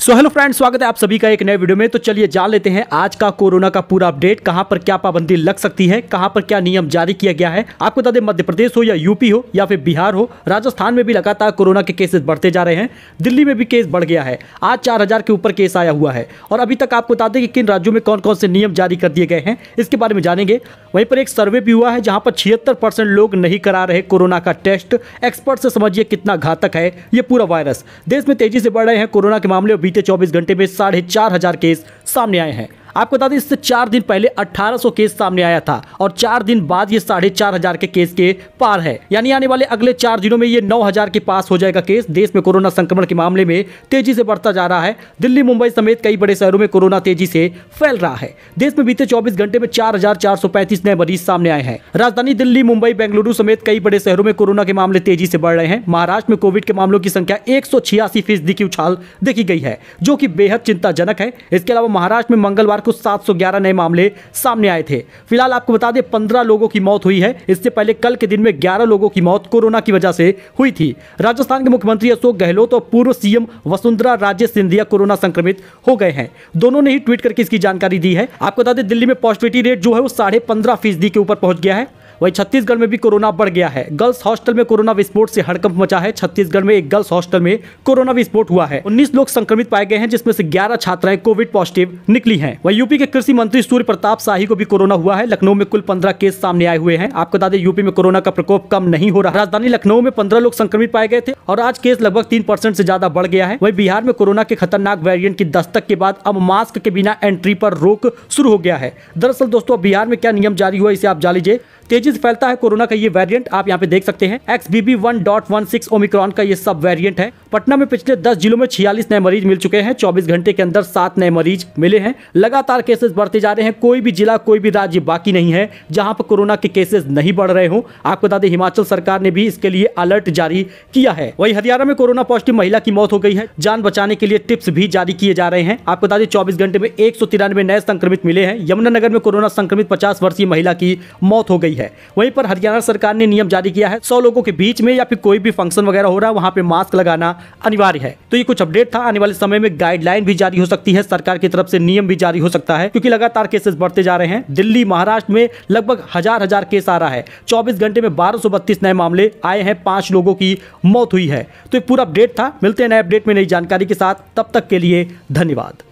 so hello friends स्वागत है आप सभी का एक नए वीडियो में तो चलिए जान लेते हैं आज का कोरोना का पूरा अपडेट कहां पर क्या पाबंदी लग सकती है कहां पर क्या नियम जारी किया गया है आपको बता दें मध्य प्रदेश हो या यूपी हो या फिर बिहार हो राजस्थान में भी लगातार कोरोना के केसेस बढ़ते जा रहे हैं दिल्ली में भी केस बढ़ गया है आज चार के ऊपर केस आया हुआ है और अभी तक आपको बता दें कि किन राज्यों में कौन कौन से नियम जारी कर दिए गए हैं इसके बारे में जानेंगे वहीं पर एक सर्वे भी हुआ है जहाँ पर छिहत्तर लोग नहीं करा रहे कोरोना का टेस्ट एक्सपर्ट से समझिए कितना घातक है ये पूरा वायरस देश में तेजी से बढ़ रहे हैं कोरोना के मामले बीते चौबीस घंटे में साढ़े चार हजार केस सामने आए हैं आपको बता दें इससे चार दिन पहले 1800 केस सामने आया था और चार दिन बाद ये साढ़े चार हजार के केस के पार है यानी आने वाले अगले चार दिनों में ये नौ हजार के पास हो जाएगा केस देश में कोरोना संक्रमण के मामले में तेजी से बढ़ता जा रहा है दिल्ली मुंबई समेत कई बड़े शहरों में कोरोना तेजी से फैल रहा है देश में बीते चौबीस घंटे में चार नए मरीज सामने आए हैं राजधानी दिल्ली मुंबई बेंगलुरु समेत कई बड़े शहरों में कोरोना के मामले तेजी से बढ़ रहे हैं महाराष्ट्र में कोविड के मामलों की संख्या एक फीसदी की उछाल देखी गई है जो की बेहद चिंताजनक है इसके अलावा महाराष्ट्र में मंगलवार बुधवार को 711 नए मामले सामने आए थे फिलहाल आपको बता दें पंद्रह लोगों की मौत हुई है इससे पहले कल के दिन में ग्यारह लोगों की मौत कोरोना की वजह से हुई थी राजस्थान के मुख्यमंत्री अशोक गहलोत और पूर्व सीएम वसुंधरा राजे सिंधिया कोरोना संक्रमित हो गए हैं दोनों ने ही ट्वीट करके इसकी जानकारी दी है आपको बता दें दिल्ली में पॉजिटिविटी रेट जो है वो साढ़े पंद्रह फीसदी के ऊपर पहुंच गया है वही छत्तीसगढ़ में भी कोरोना बढ़ गया है गर्ल्स हॉस्टल में कोरोना विस्फोट से हड़कंप मचा है छत्तीसगढ़ में एक गर्ल्स हॉस्टल में कोरोना विस्फोट हुआ है उन्नीस लोग संक्रमित पाए गए हैं जिसमें से ग्यारह छात्राएं कोविड पॉजिटिव निकली है वही यूपी के कृषि मंत्री सूर्य प्रताप शाही को भी कोरोना हुआ है लखनऊ में कुल पंद्रह केस सामने आए हुए हैं आपको बता दें यूपी में कोरोना का प्रकोप कम नहीं हो रहा राजधानी लखनऊ में पंद्रह लोग संक्रमित पाए गए थे और आज केस लगभग तीन परसेंट से ज्यादा बढ़ गया है वही बिहार में कोरोना के खतरनाक वेरिएंट की दस्तक के बाद अब मास्क के बिना एंट्री पर रोक शुरू हो गया है दरअसल दोस्तों बिहार में क्या नियम जारी हुआ इसे आप जान लीजिए तेजी से फैलता है कोरोना का ये वेरियंट आप यहाँ पे देख सकते हैं X B B one dot one six omicron का ये सब वेरिएंट है पटना में पिछले दस जिलों में छियालीस नए मरीज मिल चुके हैं चौबीस घंटे के अंदर सात नए मरीज मिले हैं लगातार केसेस बढ़ते जा रहे हैं कोई भी जिला कोई भी राज्य बाकी नहीं है जहाँ पर कोरोना के केसेस नहीं बढ़ रहे हों आपको बता दें हिमाचल सरकार ने भी इसके लिए अलर्ट जारी किया है वही हरियाणा में कोरोना पॉजिटिव महिला की मौत हो गई है जान बचाने के लिए टिप्स भी जारी किए जा रहे हैं आपको बता दें चौबीस घंटे में एक नए संक्रमित मिले हैं यमुनानगर में कोरोना संक्रमित पचास वर्षीय महिला की मौत हो गई है वहीं पर हरियाणा सरकार ने नियम जारी किया है सौ लोगों के बीच में या फिर कोई भी फंक्शन वगैरह हो रहा है वहाँ पे मास्क लगाना अनिवार्य है तो ये कुछ अपडेट था आने वाले समय में गाइडलाइन भी जारी हो सकती है सरकार की तरफ से नियम भी जारी हो सकता है क्योंकि लगातार केसेस बढ़ते जा रहे हैं दिल्ली महाराष्ट्र में लगभग हजार हजार केस आ रहा है चौबीस घंटे में बारह नए मामले आए हैं पांच लोगों की मौत हुई है तो ये पूरा अपडेट था मिलते हैं नए अपडेट में नई जानकारी के साथ तब तक के लिए धन्यवाद